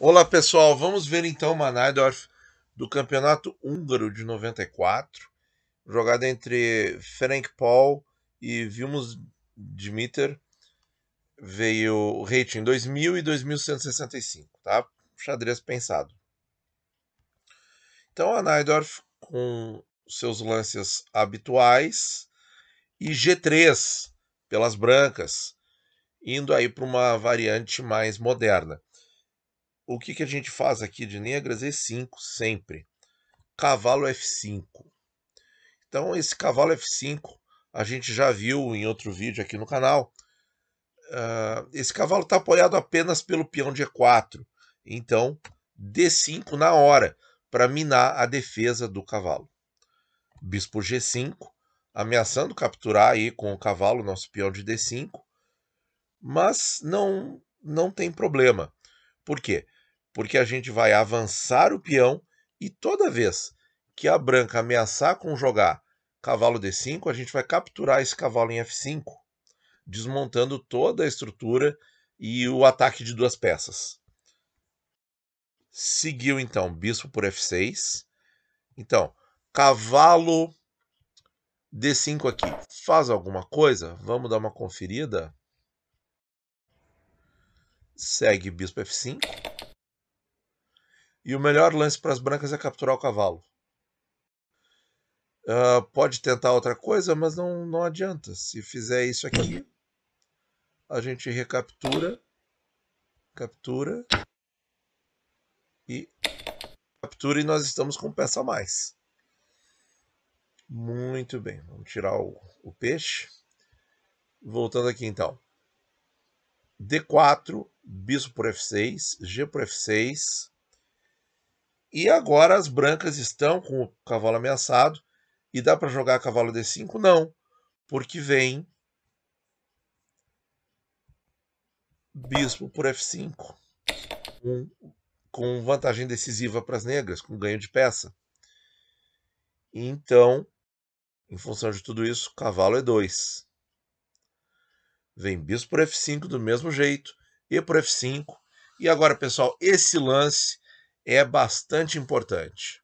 Olá pessoal, vamos ver então uma Manaidorf do Campeonato Húngaro de 94, jogada entre Frank Paul e Vilmos Dimitar. Veio o rating 2000 e 2165, tá? Xadrez pensado. Então a Naidorf com seus lances habituais e G3 pelas brancas, indo aí para uma variante mais moderna o que, que a gente faz aqui de negras? E5 sempre. Cavalo F5. Então, esse cavalo F5 a gente já viu em outro vídeo aqui no canal. Uh, esse cavalo está apoiado apenas pelo peão de E4. Então, D5 na hora, para minar a defesa do cavalo. Bispo G5, ameaçando capturar aí com o cavalo nosso peão de D5. Mas não, não tem problema. Por quê? porque a gente vai avançar o peão e toda vez que a branca ameaçar com jogar cavalo d5, a gente vai capturar esse cavalo em f5, desmontando toda a estrutura e o ataque de duas peças. Seguiu então bispo por f6. Então, cavalo d5 aqui. Faz alguma coisa? Vamos dar uma conferida. Segue bispo f5. E o melhor lance para as brancas é capturar o cavalo. Uh, pode tentar outra coisa, mas não, não adianta. Se fizer isso aqui, a gente recaptura, captura e captura e nós estamos com peça a mais. Muito bem, vamos tirar o, o peixe. Voltando aqui então. D4, bispo por F6, G por F6, e agora as brancas estão com o cavalo ameaçado. E dá para jogar cavalo D5? Não, porque vem bispo por F5 um, com vantagem decisiva para as negras, com ganho de peça. Então, em função de tudo isso, cavalo E2. É vem bispo por F5 do mesmo jeito, E por F5. E agora, pessoal, esse lance é bastante importante.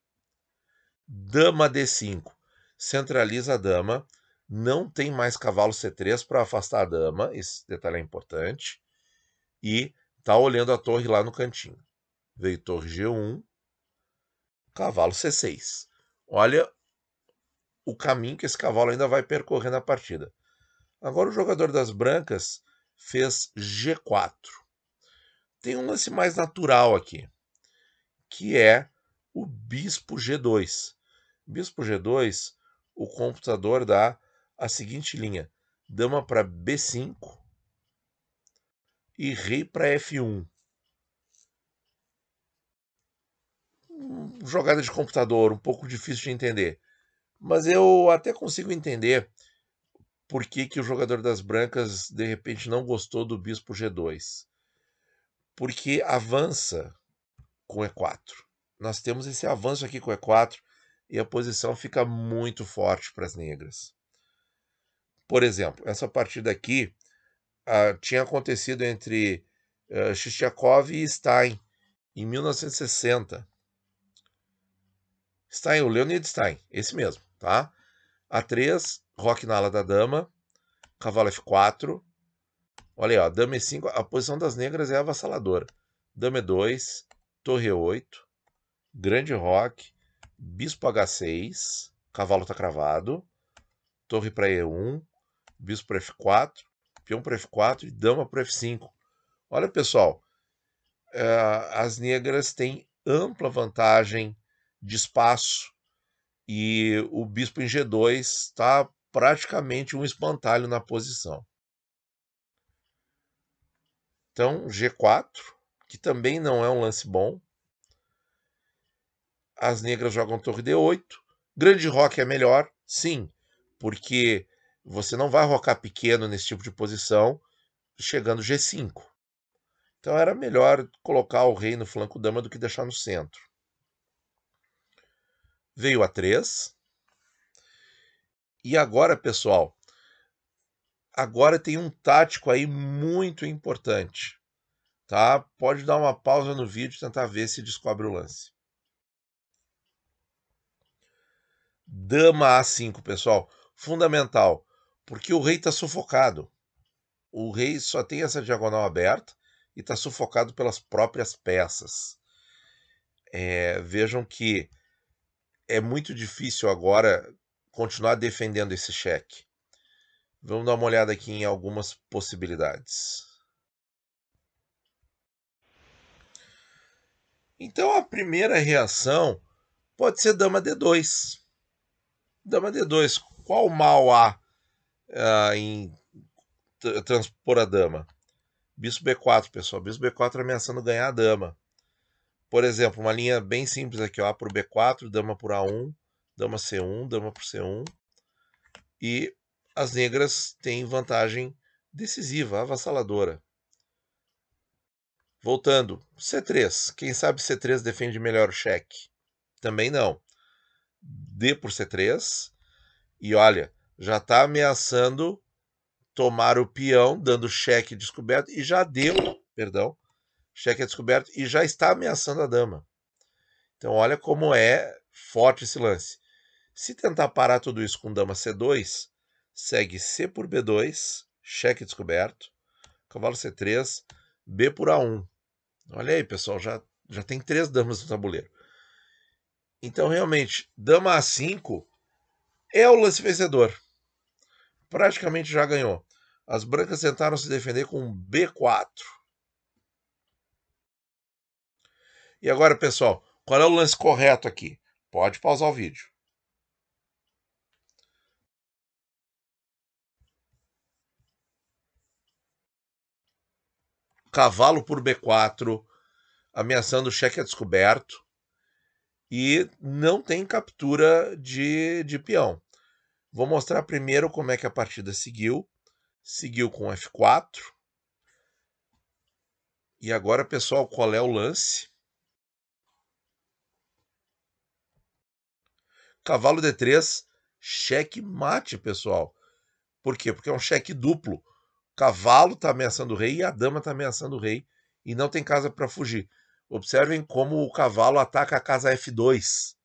Dama D5. Centraliza a dama. Não tem mais cavalo C3 para afastar a dama. Esse detalhe é importante. E está olhando a torre lá no cantinho. Veio torre G1. Cavalo C6. Olha o caminho que esse cavalo ainda vai percorrer na partida. Agora o jogador das brancas fez G4. Tem um lance mais natural aqui que é o Bispo G2. Bispo G2, o computador dá a seguinte linha: dama para B5 e rei para F1. Hum, jogada de computador, um pouco difícil de entender. Mas eu até consigo entender por que, que o jogador das brancas de repente não gostou do bispo G2. Porque avança com E4. Nós temos esse avanço aqui com E4 e a posição fica muito forte para as negras. Por exemplo, essa partida aqui ah, tinha acontecido entre uh, e Stein em 1960. Stein, o Leonid Stein, esse mesmo, tá? A3, rock na ala da dama, cavalo F4. Olha aí, ó, dama E5, a posição das negras é avassaladora. Dama E2, Torre 8, Grande Rock, Bispo H6, Cavalo tá cravado, Torre para E1, Bispo para F4, Peão para F4 e Dama para F5. Olha, pessoal, eh, as negras têm ampla vantagem de espaço e o bispo em G2 está praticamente um espantalho na posição. Então, G4, que também não é um lance bom. As negras jogam torre D8. Grande rock é melhor, sim, porque você não vai rocar pequeno nesse tipo de posição, chegando G5. Então era melhor colocar o rei no flanco dama do que deixar no centro. Veio a 3. E agora, pessoal, agora tem um tático aí muito importante tá? Pode dar uma pausa no vídeo e tentar ver se descobre o lance. Dama A5, pessoal, fundamental, porque o rei está sufocado. O rei só tem essa diagonal aberta e está sufocado pelas próprias peças. É, vejam que é muito difícil agora continuar defendendo esse cheque. Vamos dar uma olhada aqui em algumas possibilidades. Então a primeira reação pode ser dama D2. Dama D2, qual mal há uh, em transpor a dama? Bispo B4, pessoal. Bispo B4 ameaçando ganhar a dama. Por exemplo, uma linha bem simples aqui, ó, A por B4, dama por A1, dama C1, dama por C1. E as negras têm vantagem decisiva, avassaladora. Voltando, C3. Quem sabe C3 defende melhor o cheque? Também não. D por C3. E olha, já está ameaçando tomar o peão, dando cheque descoberto, e já deu, perdão, cheque descoberto, e já está ameaçando a dama. Então olha como é forte esse lance. Se tentar parar tudo isso com dama C2, segue C por B2, cheque descoberto, cavalo C3, B por A1. Olha aí, pessoal, já, já tem três damas no tabuleiro. Então, realmente, dama A5 é o lance vencedor. Praticamente já ganhou. As brancas tentaram se defender com B4. E agora, pessoal, qual é o lance correto aqui? Pode pausar o vídeo. cavalo por B4, ameaçando o cheque a descoberto, e não tem captura de, de peão. Vou mostrar primeiro como é que a partida seguiu. Seguiu com F4. E agora, pessoal, qual é o lance? Cavalo D3, cheque mate, pessoal. Por quê? Porque é um cheque duplo cavalo está ameaçando o rei e a dama está ameaçando o rei e não tem casa para fugir. Observem como o cavalo ataca a casa F2,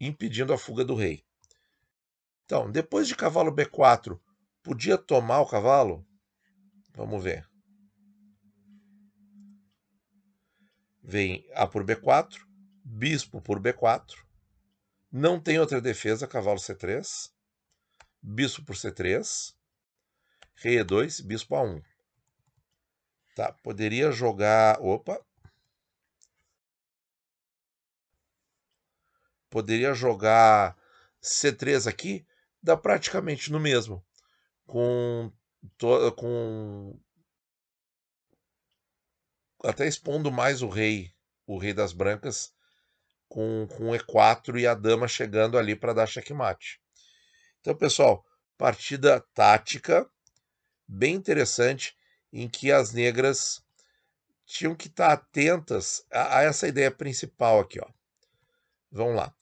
impedindo a fuga do rei. Então, depois de cavalo B4, podia tomar o cavalo? Vamos ver. Vem A por B4, bispo por B4. Não tem outra defesa, cavalo C3. Bispo por C3 rei E2, é bispo A1. É tá, poderia jogar... Opa! Poderia jogar C3 aqui, dá praticamente no mesmo. Com... To, com até expondo mais o rei, o rei das brancas, com, com E4 e a dama chegando ali para dar checkmate. Então, pessoal, partida tática, bem interessante em que as negras tinham que estar atentas a, a essa ideia principal aqui, ó. Vamos lá.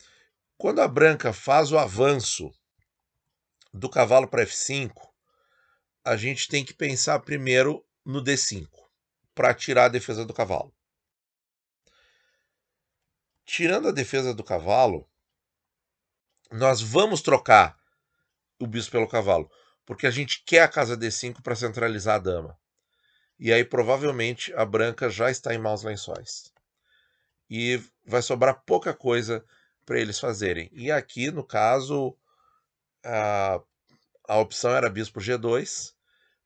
Quando a branca faz o avanço do cavalo para F5, a gente tem que pensar primeiro no D5 para tirar a defesa do cavalo. Tirando a defesa do cavalo, nós vamos trocar o bispo pelo cavalo porque a gente quer a casa D5 para centralizar a dama. E aí provavelmente a branca já está em maus lençóis. E vai sobrar pouca coisa para eles fazerem. E aqui, no caso, a, a opção era bispo G2,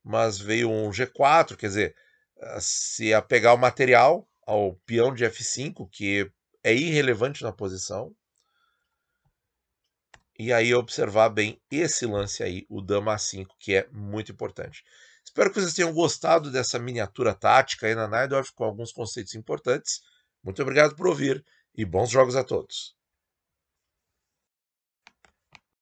mas veio um G4, quer dizer, eh, se apegar o material ao peão de F5, que é irrelevante na posição, e aí observar bem esse lance aí, o dama A5, que é muito importante. Espero que vocês tenham gostado dessa miniatura tática aí na Nidorf, com alguns conceitos importantes. Muito obrigado por ouvir e bons jogos a todos.